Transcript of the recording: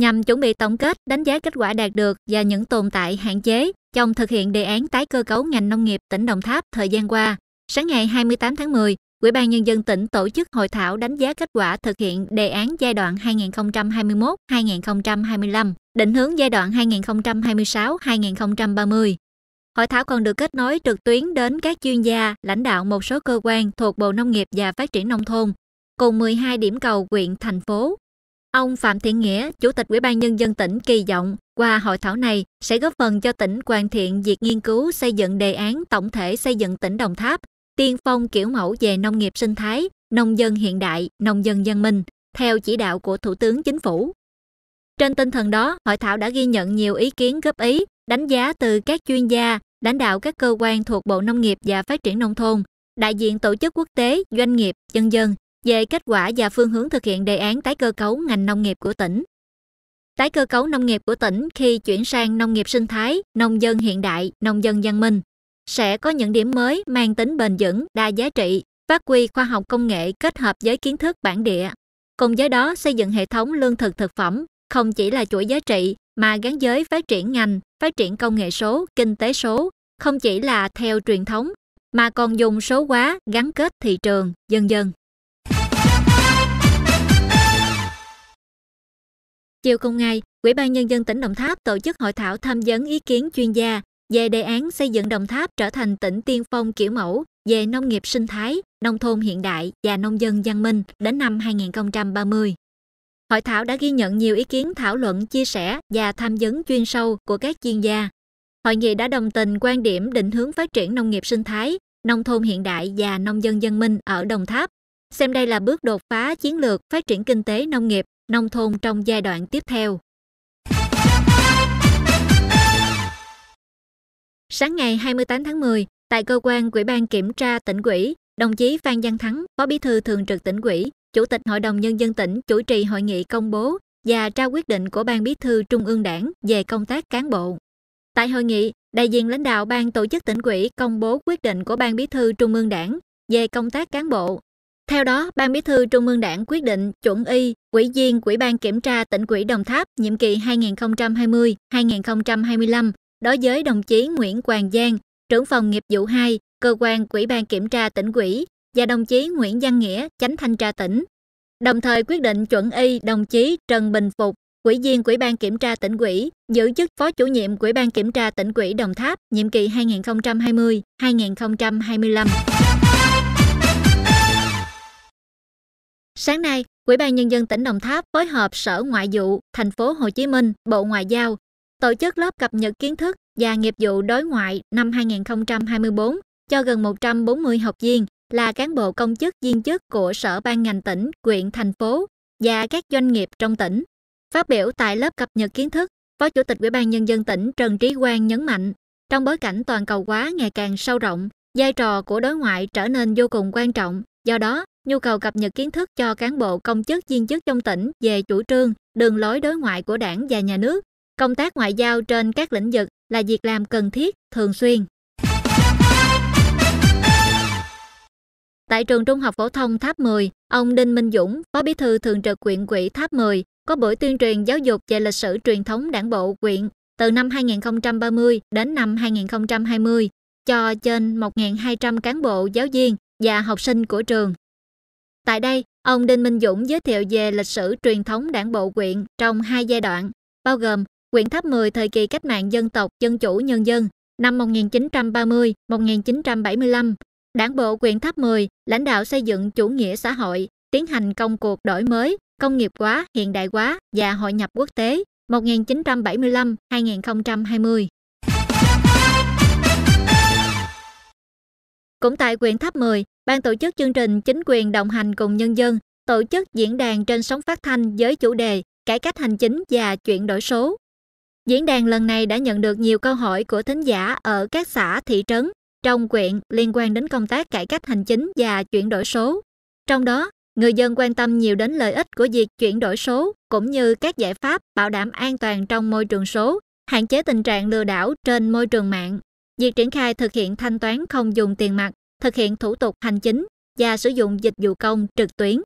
nhằm chuẩn bị tổng kết, đánh giá kết quả đạt được và những tồn tại hạn chế trong thực hiện đề án tái cơ cấu ngành nông nghiệp tỉnh Đồng Tháp thời gian qua. Sáng ngày 28 tháng 10, Ủy ban Nhân dân tỉnh tổ chức hội thảo đánh giá kết quả thực hiện đề án giai đoạn 2021-2025, định hướng giai đoạn 2026-2030. Hội thảo còn được kết nối trực tuyến đến các chuyên gia, lãnh đạo một số cơ quan thuộc Bộ Nông nghiệp và Phát triển Nông thôn, cùng 12 điểm cầu quyện thành phố Ông Phạm Thiện Nghĩa, Chủ tịch Ủy ban Nhân dân tỉnh kỳ vọng qua hội thảo này sẽ góp phần cho tỉnh hoàn thiện việc nghiên cứu xây dựng đề án tổng thể xây dựng tỉnh Đồng Tháp, tiên phong kiểu mẫu về nông nghiệp sinh thái, nông dân hiện đại, nông dân dân minh, theo chỉ đạo của Thủ tướng Chính phủ. Trên tinh thần đó, hội thảo đã ghi nhận nhiều ý kiến góp ý, đánh giá từ các chuyên gia, lãnh đạo các cơ quan thuộc Bộ Nông nghiệp và Phát triển Nông thôn, đại diện tổ chức quốc tế, doanh nghiệp, dân dân về kết quả và phương hướng thực hiện đề án tái cơ cấu ngành nông nghiệp của tỉnh. Tái cơ cấu nông nghiệp của tỉnh khi chuyển sang nông nghiệp sinh thái, nông dân hiện đại, nông dân văn minh sẽ có những điểm mới mang tính bền vững, đa giá trị, phát huy khoa học công nghệ kết hợp với kiến thức bản địa. Cùng với đó xây dựng hệ thống lương thực thực phẩm không chỉ là chuỗi giá trị mà gắn với phát triển ngành, phát triển công nghệ số, kinh tế số, không chỉ là theo truyền thống mà còn dùng số hóa gắn kết thị trường, dân dân. Chiều cùng ngày, Ủy ban Nhân dân tỉnh Đồng Tháp tổ chức hội thảo tham vấn ý kiến chuyên gia về đề án xây dựng Đồng Tháp trở thành tỉnh tiên phong kiểu mẫu về nông nghiệp sinh thái, nông thôn hiện đại và nông dân văn minh đến năm 2030. Hội thảo đã ghi nhận nhiều ý kiến thảo luận, chia sẻ và tham vấn chuyên sâu của các chuyên gia. Hội nghị đã đồng tình quan điểm định hướng phát triển nông nghiệp sinh thái, nông thôn hiện đại và nông dân dân minh ở Đồng Tháp, xem đây là bước đột phá chiến lược phát triển kinh tế nông nghiệp nông thôn trong giai đoạn tiếp theo. Sáng ngày 28 tháng 10, tại cơ quan Ủy ban kiểm tra tỉnh ủy, đồng chí Phan Văn Thắng, Phó Bí thư Thường trực tỉnh ủy, Chủ tịch Hội đồng nhân dân tỉnh chủ trì hội nghị công bố và trao quyết định của Ban Bí thư Trung ương Đảng về công tác cán bộ. Tại hội nghị, đại diện lãnh đạo Ban tổ chức tỉnh ủy công bố quyết định của Ban Bí thư Trung ương Đảng về công tác cán bộ theo đó, Ban Bí thư Trung ương Đảng quyết định chuẩn y quỹ viên Quỹ ban Kiểm tra tỉnh Quỹ Đồng Tháp nhiệm kỳ 2020-2025 đối với đồng chí Nguyễn Quang Giang, trưởng phòng nghiệp vụ 2, cơ quan Quỹ ban Kiểm tra tỉnh Quỹ và đồng chí Nguyễn Văn Nghĩa, chánh thanh tra tỉnh. Đồng thời quyết định chuẩn y đồng chí Trần Bình Phục, quỹ viên Quỹ ban Kiểm tra tỉnh Quỹ giữ chức Phó chủ nhiệm Quỹ ban Kiểm tra tỉnh Quỹ Đồng Tháp nhiệm kỳ 2020-2025. Sáng nay, Ủy ban nhân dân tỉnh Đồng Tháp phối hợp Sở Ngoại vụ thành phố Hồ Chí Minh, Bộ Ngoại giao tổ chức lớp cập nhật kiến thức và nghiệp vụ đối ngoại năm 2024 cho gần 140 học viên là cán bộ công chức viên chức của Sở ban ngành tỉnh, quyện, thành phố và các doanh nghiệp trong tỉnh. Phát biểu tại lớp cập nhật kiến thức, Phó Chủ tịch Ủy ban nhân dân tỉnh Trần Trí Quang nhấn mạnh, trong bối cảnh toàn cầu hóa ngày càng sâu rộng, vai trò của đối ngoại trở nên vô cùng quan trọng. Do đó, nhu cầu cập nhật kiến thức cho cán bộ công chức viên chức trong tỉnh về chủ trương, đường lối đối ngoại của đảng và nhà nước. Công tác ngoại giao trên các lĩnh vực là việc làm cần thiết, thường xuyên. Tại trường Trung học phổ thông Tháp 10, ông Đinh Minh Dũng, Phó Bí thư Thường trực huyện ủy Tháp 10, có buổi tuyên truyền giáo dục về lịch sử truyền thống đảng bộ huyện từ năm 2030 đến năm 2020 cho trên 1.200 cán bộ, giáo viên và học sinh của trường. Tại đây, ông Đinh Minh Dũng giới thiệu về lịch sử truyền thống đảng bộ quyện trong hai giai đoạn, bao gồm quyện tháp 10 thời kỳ cách mạng dân tộc dân chủ nhân dân năm 1930-1975, đảng bộ quyện tháp 10 lãnh đạo xây dựng chủ nghĩa xã hội, tiến hành công cuộc đổi mới, công nghiệp hóa, hiện đại hóa và hội nhập quốc tế 1975-2020. Cũng tại quyện Tháp 10, Ban tổ chức chương trình Chính quyền đồng hành cùng nhân dân tổ chức diễn đàn trên sóng phát thanh với chủ đề Cải cách hành chính và chuyển đổi số. Diễn đàn lần này đã nhận được nhiều câu hỏi của thính giả ở các xã, thị trấn trong quyện liên quan đến công tác cải cách hành chính và chuyển đổi số. Trong đó, người dân quan tâm nhiều đến lợi ích của việc chuyển đổi số cũng như các giải pháp bảo đảm an toàn trong môi trường số, hạn chế tình trạng lừa đảo trên môi trường mạng. Việc triển khai thực hiện thanh toán không dùng tiền mặt thực hiện thủ tục hành chính và sử dụng dịch vụ công trực tuyến.